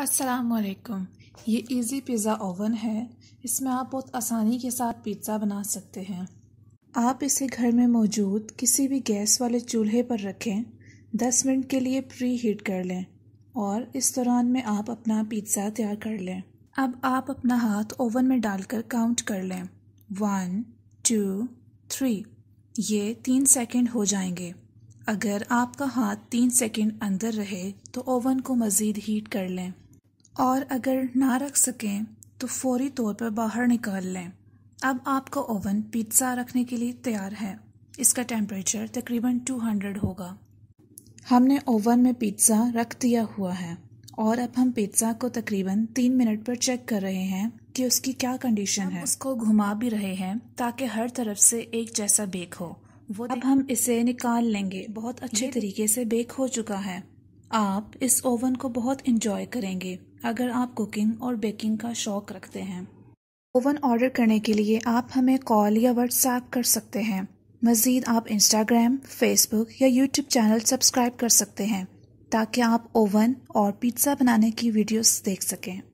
असलकुम ये easy pizza oven है इसमें आप बहुत आसानी के साथ पिज़्ज़ा बना सकते हैं आप इसे घर में मौजूद किसी भी गैस वाले चूल्हे पर रखें 10 मिनट के लिए प्री हीट कर लें और इस दौरान में आप अपना पिज़्ज़ा तैयार कर लें अब आप अपना हाथ ओवन में डालकर काउंट कर लें वन टू थ्री ये तीन सेकेंड हो जाएंगे अगर आपका हाथ तीन सेकेंड अंदर रहे तो ओवन को मज़ीद हीट कर लें और अगर ना रख सकें तो फौरी तौर पर बाहर निकाल लें अब आपका ओवन पिज्ज़ा रखने के लिए तैयार है इसका टेम्परेचर तकरीबन 200 होगा हमने ओवन में पिज्ज़ा रख दिया हुआ है और अब हम पिज्ज़ा को तकरीबन तीन मिनट पर चेक कर रहे हैं कि उसकी क्या कंडीशन है उसको घुमा भी रहे हैं ताकि हर तरफ से एक जैसा बेक हो वो अब हम इसे निकाल लेंगे बहुत अच्छे तरीके से बेक हो चुका है आप इस ओवन को बहुत इंजॉय करेंगे अगर आप कुकिंग और बेकिंग का शौक रखते हैं ओवन ऑर्डर करने के लिए आप हमें कॉल या व्हाट्सएप कर सकते हैं मज़ीद आप इंस्टाग्राम फेसबुक या यूट्यूब चैनल सब्सक्राइब कर सकते हैं ताकि आप ओवन और पिज़्ज़ा बनाने की वीडियोस देख सकें